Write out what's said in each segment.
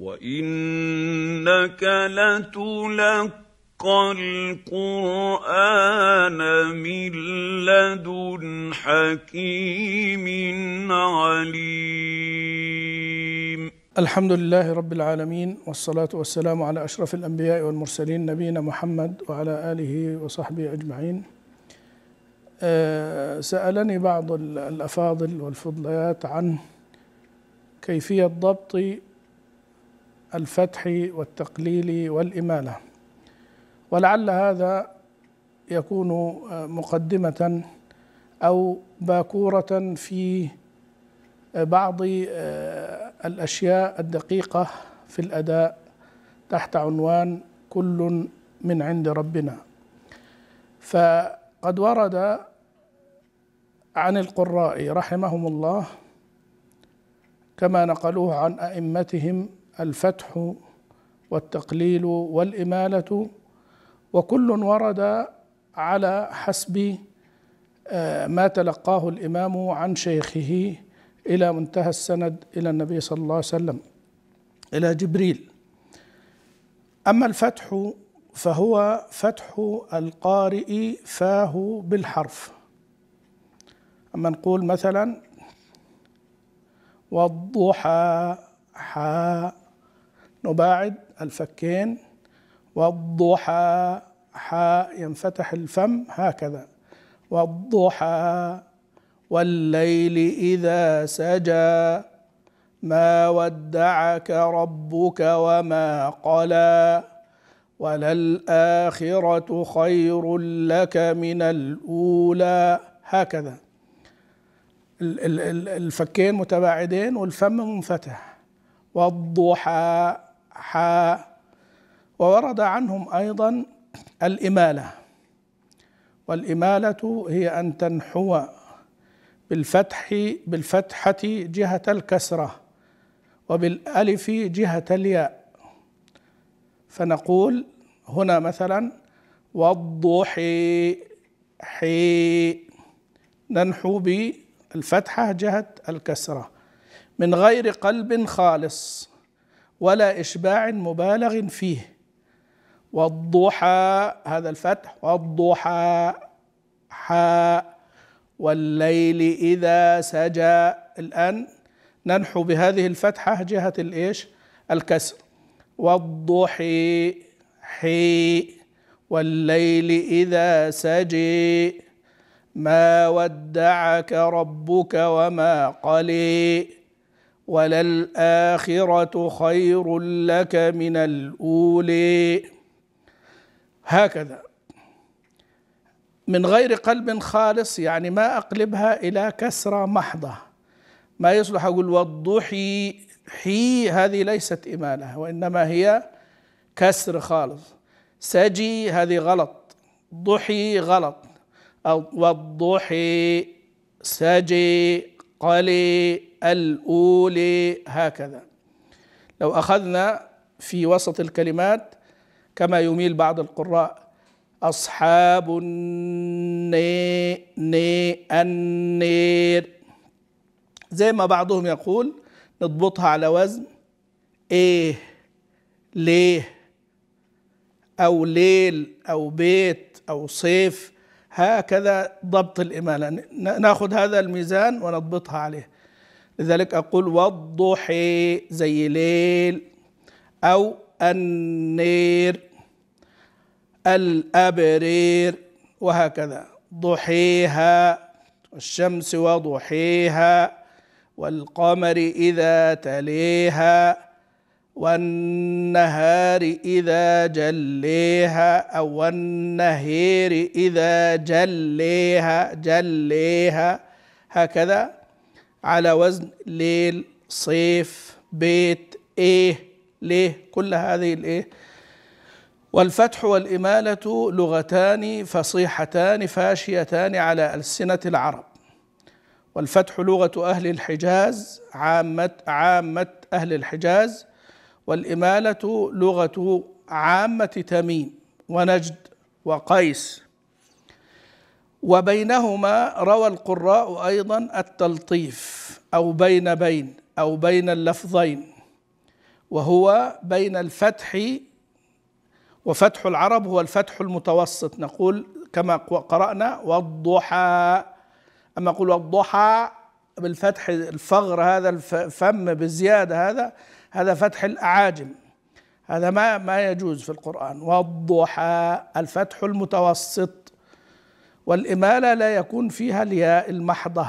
وانك لتلقى القران من لدن حكيم عليم الحمد لله رب العالمين والصلاه والسلام على اشرف الانبياء والمرسلين نبينا محمد وعلى اله وصحبه اجمعين آه، سالني بعض الافاضل والفضليات عن كيفيه ضبط الفتح والتقليل والإمالة ولعل هذا يكون مقدمة أو باكورة في بعض آه، الأشياء الدقيقة في الأداء تحت عنوان كل من عند ربنا فقد ورد عن القراء رحمهم الله كما نقلوه عن أئمتهم الفتح والتقليل والإمالة وكل ورد على حسب آه، ما تلقاه الإمام عن شيخه إلى منتهى السند إلى النبي صلى الله عليه وسلم إلى جبريل أما الفتح فهو فتح القارئ فاه بالحرف أما نقول مثلا والضحى حا نباعد الفكين والضحى حاء ينفتح الفم هكذا والضحى والليل إذا سجى ما ودعك ربك وما قلى وللآخرة خير لك من الأولى هكذا الفكين متباعدين والفم منفتح والضحى حاء وورد عنهم أيضا الإمالة والإمالة هي أن تنحو بالفتح بالفتحة جهة الكسرة وبالألف جهة الياء فنقول هنا مثلا والضحي حي ننحو بالفتحة جهة الكسرة من غير قلب خالص ولا إشباع مبالغ فيه والضحى هذا الفتح والضحى حاء والليل إذا سجى الآن ننحو بهذه الفتحة جهة الإيش الكسر والضحي حي والليل إذا سجي ما ودعك ربك وما قلي وللاخره خير لك من الاولي هكذا من غير قلب خالص يعني ما اقلبها الى كسره محضه ما يصلح اقول والضحي حي هذه ليست اماله وانما هي كسر خالص سجي هذه غلط ضحي غلط او والضحي سجي قلي الأولي هكذا لو أخذنا في وسط الكلمات كما يميل بعض القراء أصحاب الني ني النير زي ما بعضهم يقول نضبطها على وزن إيه ليه أو ليل أو بيت أو صيف هكذا ضبط الإمالة ناخذ هذا الميزان ونضبطها عليه لذلك أقول والضحي زي ليل أو النير الأبرير وهكذا ضحيها الشمس وضحيها والقمر إذا تليها والنهار إذا جليها أو والنهير إذا جليها جليها هكذا على وزن ليل صيف بيت إيه ليه كل هذه الإيه والفتح والإمالة لغتان فصيحتان فاشيتان على ألسنة العرب والفتح لغة أهل الحجاز عامة عامة أهل الحجاز والإمالة لغة عامة تميم ونجد وقيس وبينهما روى القراء أيضا التلطيف أو بين بين أو بين اللفظين وهو بين الفتح وفتح العرب هو الفتح المتوسط نقول كما قرأنا والضحى أما أقول والضحى بالفتح الفغر هذا الفم بالزيادة هذا هذا فتح الأعاجم هذا ما ما يجوز في القرآن والضحى الفتح المتوسط والإمالة لا يكون فيها الياء المحضة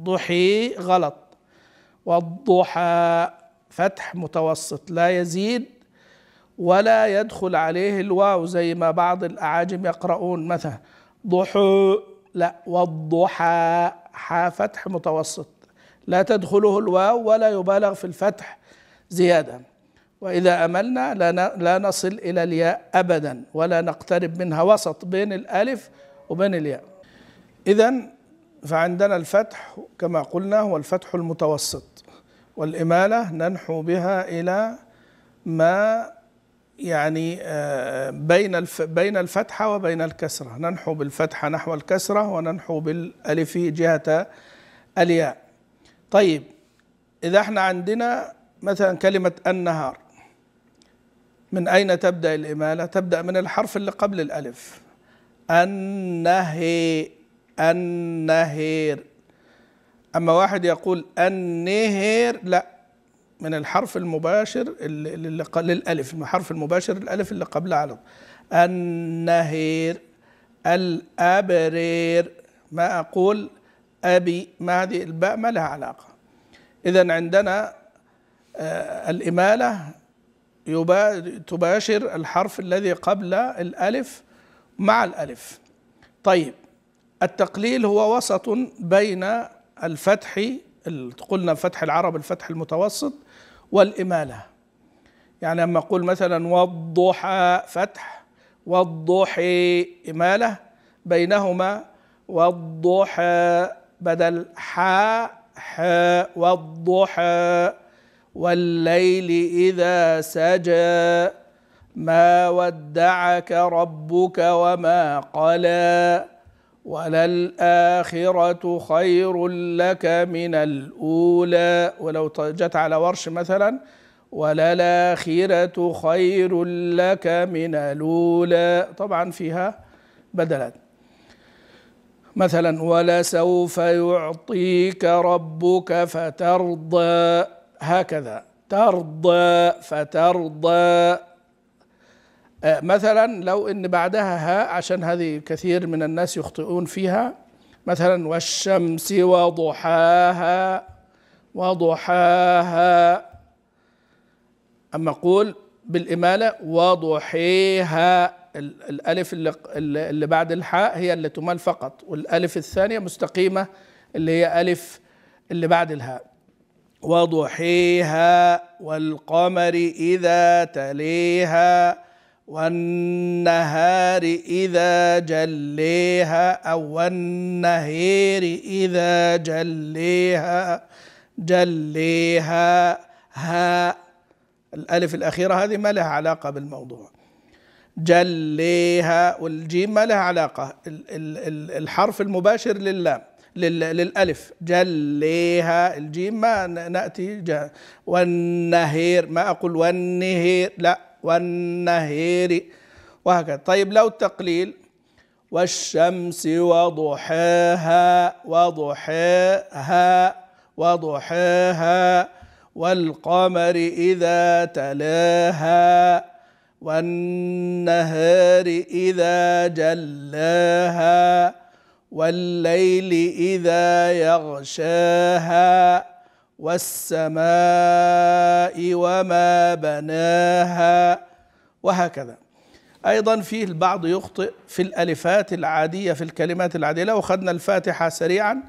ضحي غلط والضحى فتح متوسط لا يزيد ولا يدخل عليه الواو زي ما بعض الأعاجم يقرؤون مثلا ضحى لا والضحى حا فتح متوسط لا تدخله الواو ولا يبالغ في الفتح زياده واذا املنا لا لا نصل الى الياء ابدا ولا نقترب منها وسط بين الالف وبين الياء اذا فعندنا الفتح كما قلنا هو الفتح المتوسط والاماله ننحو بها الى ما يعني آه، بين بين الفتحة وبين الكسرة ننحو بالفتحة نحو الكسرة وننحو بالألف جهة الياء طيب إذا احنا عندنا مثلا كلمة النهار من أين تبدأ الإمالة؟ تبدأ من الحرف اللي قبل الألف النهي النهير أما واحد يقول النهير لا من الحرف المباشر اللي للألف الحرف المباشر الألف اللي قبلها على النهير الأبرير ما أقول أبي ما هذه الباء ما لها علاقة إذا عندنا آه، الإمالة تباشر الحرف الذي قبل الألف مع الألف طيب التقليل هو وسط بين الفتح قلنا فتح العرب الفتح المتوسط والإمالة يعني لما أقول مثلا والضحى فتح والضحي إمالة بينهما والضحى بدل حاء حاء والضحى والليل اذا سجى ما ودعك ربك وما قلى وللاخره خير لك من الاولى ولو جت على ورش مثلا وللاخره خير لك من الاولى طبعا فيها بدلات مثلا ولسوف يعطيك ربك فترضى هكذا ترضى فترضى آه، مثلا لو ان بعدها ها عشان هذه كثير من الناس يخطئون فيها مثلا والشمس وضحاها وضحاها اما اقول بالاماله وضحيها الالف اللي, اللي بعد الحاء هي اللي تمال فقط والالف الثانيه مستقيمه اللي هي الف اللي بعد الهاء وضحيها والقمر اذا تليها والنهار اذا جليها او والنهير اذا جليها جليها ها الالف الاخيره هذه ما لها علاقه بالموضوع جليها والجيم ما لها علاقه الحرف المباشر للام للألف جليها الجيم ما نأتي جا والنهير ما أقول والنهير لا والنهير وهكذا طيب لو التقليل والشمس وضحاها وضحاها وضحاها والقمر إذا تلاها والنهار إذا جلاها والليل اذا يغشاها والسماء وما بناها وهكذا ايضا فيه البعض يخطئ في الالفات العاديه في الكلمات العاديه لو اخذنا الفاتحه سريعا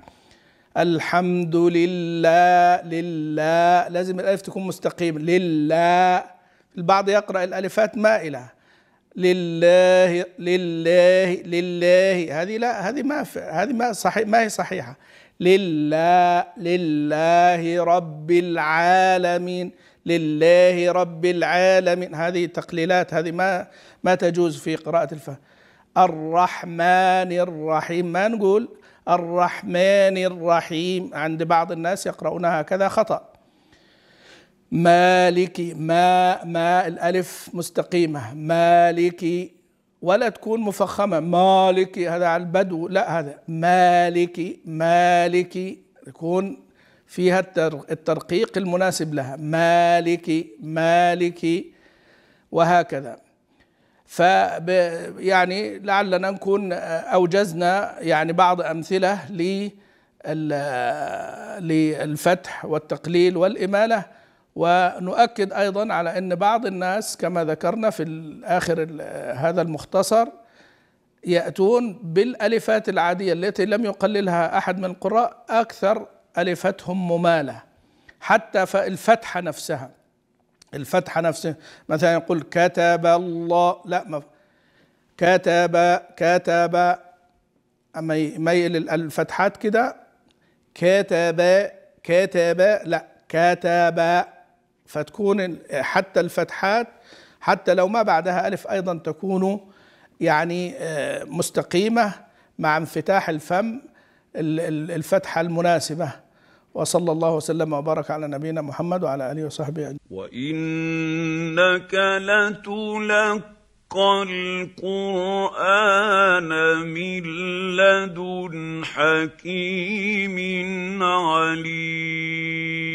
الحمد لله لله لازم الالف تكون مستقيم لله البعض يقرا الالفات مائله لله لله لله هذه لا هذه ما هذه ما صحيح ما هي صحيحه لله لله رب العالمين لله رب العالمين هذه تقليلات هذه ما ما تجوز في قراءة الفهم الرحمن الرحيم ما نقول الرحمن الرحيم عند بعض الناس يقرؤونها هكذا خطأ مالكي ما ما الالف مستقيمه مالكي ولا تكون مفخمه مالكي هذا على البدو لا هذا مالكي مالكي يكون فيها الترقيق المناسب لها مالكي مالكي وهكذا ف يعني لعلنا نكون آه، اوجزنا يعني بعض امثله آه، للفتح والتقليل والاماله ونؤكد ايضا على ان بعض الناس كما ذكرنا في اخر هذا المختصر ياتون بالالفات العاديه التي لم يقللها احد من القراء اكثر الفتهم مماله حتى الفتحه نفسها الفتحه نفسها مثلا يقول كتب الله لا ما كتب كتب ميل الفتحات كده كتب كتب لا كتب فتكون حتى الفتحات حتى لو ما بعدها ألف أيضا تكون يعني آه، مستقيمة مع انفتاح الفم الفتحة المناسبة وصلى الله وسلم وبارك على نبينا محمد وعلى آله وصحبه أجمعين وإنك لتلقى القرآن من لدن حكيم عليم